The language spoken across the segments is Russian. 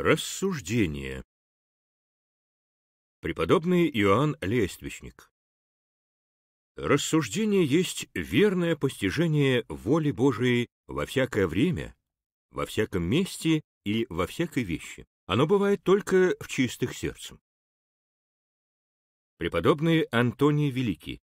Рассуждение. Преподобный Иоанн Лествичник. Рассуждение есть верное постижение воли Божией во всякое время, во всяком месте и во всякой вещи. Оно бывает только в чистых сердцем. Преподобный Антоний Великий.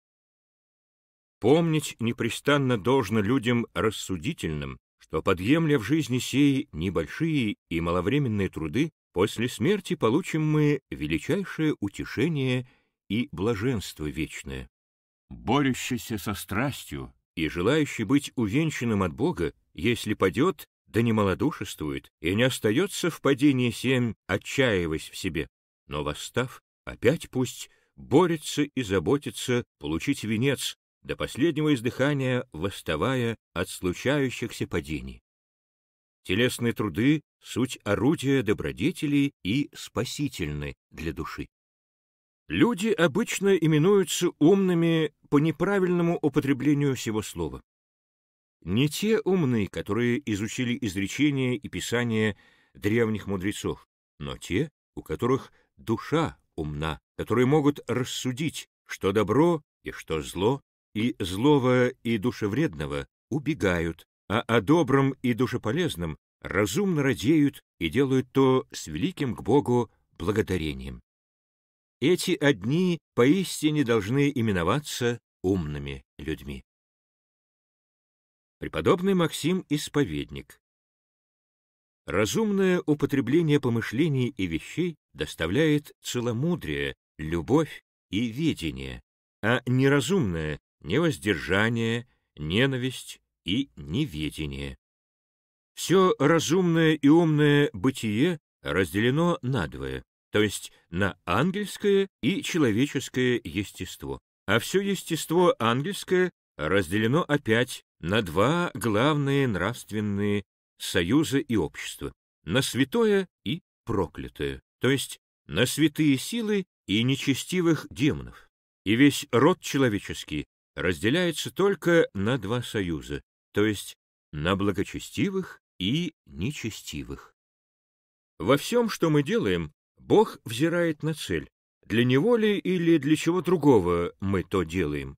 Помнить непрестанно должно людям рассудительным, что, подъемля в жизни сей небольшие и маловременные труды, после смерти получим мы величайшее утешение и блаженство вечное. Борющийся со страстью и желающий быть увенчанным от Бога, если падет, да не малодушествует и не остается в падении семь, отчаиваясь в себе, но восстав, опять пусть борется и заботится получить венец, до последнего издыхания восставая от случающихся падений. Телесные труды — суть орудия добродетелей и спасительны для души. Люди обычно именуются умными по неправильному употреблению всего слова. Не те умные, которые изучили изречения и писания древних мудрецов, но те, у которых душа умна, которые могут рассудить, что добро и что зло, и злого и душевредного убегают, а о добром и душеполезном разумно радеют и делают то с великим к Богу благодарением. Эти одни поистине должны именоваться умными людьми. Преподобный Максим Исповедник Разумное употребление помышлений и вещей доставляет целомудрие, любовь и видение, а неразумное невоздержание, ненависть и неведение. Все разумное и умное бытие разделено надвое, то есть на ангельское и человеческое естество. А все естество ангельское разделено опять на два главные нравственные союза и общества — на святое и проклятое, то есть на святые силы и нечестивых демонов. И весь род человеческий разделяется только на два союза, то есть на благочестивых и нечестивых. Во всем, что мы делаем, Бог взирает на цель, для Него ли или для чего другого мы то делаем.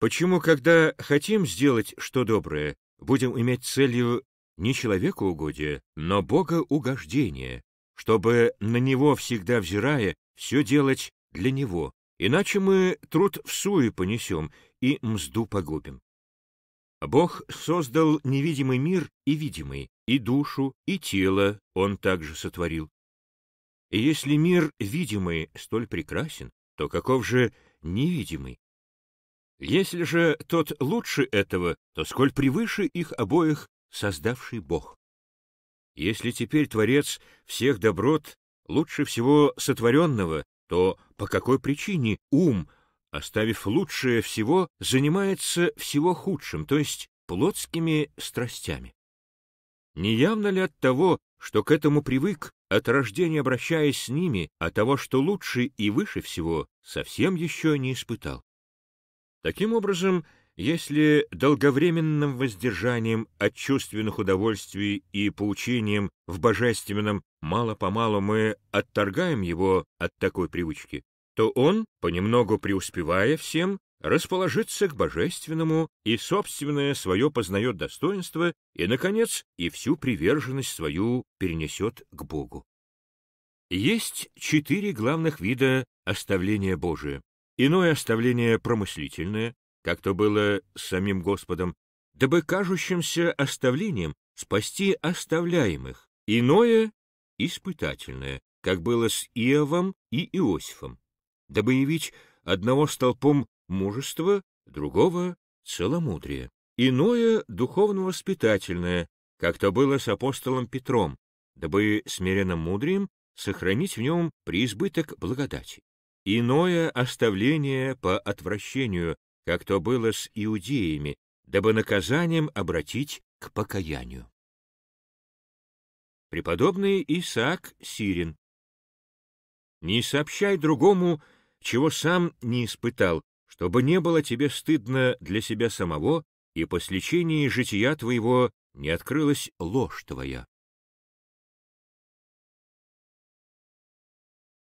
Почему, когда хотим сделать что доброе, будем иметь целью не человеку угодие, но Бога угождение, чтобы на Него всегда взирая, все делать для Него, Иначе мы труд в суе понесем и мзду погубим. Бог создал невидимый мир и видимый, и душу, и тело Он также сотворил. И если мир видимый столь прекрасен, то каков же невидимый? Если же тот лучше этого, то сколь превыше их обоих создавший Бог. Если теперь Творец всех доброт лучше всего сотворенного, то по какой причине ум, оставив лучшее всего, занимается всего худшим, то есть плотскими страстями. Не явно ли от того, что к этому привык, от рождения обращаясь с ними, а того, что лучше и выше всего, совсем еще не испытал? Таким образом, если долговременным воздержанием от чувственных удовольствий и поучением в божественном мало-помалу мы отторгаем его от такой привычки, то он, понемногу преуспевая всем, расположится к божественному и собственное свое познает достоинство и, наконец, и всю приверженность свою перенесет к Богу. Есть четыре главных вида оставления Божия. Иное оставление промыслительное, как то было с самим Господом, дабы кажущимся оставлением спасти оставляемых, иное — испытательное, как было с Иовом и Иосифом, дабы явить одного столпом мужества, другого — целомудрия, иное — духовно-воспитательное, как то было с апостолом Петром, дабы смиренным мудрием сохранить в нем преизбыток благодати, иное — оставление по отвращению, как то было с иудеями, дабы наказанием обратить к покаянию. Преподобный Исаак Сирин. «Не сообщай другому, чего сам не испытал, чтобы не было тебе стыдно для себя самого, и по слечении жития твоего не открылась ложь твоя.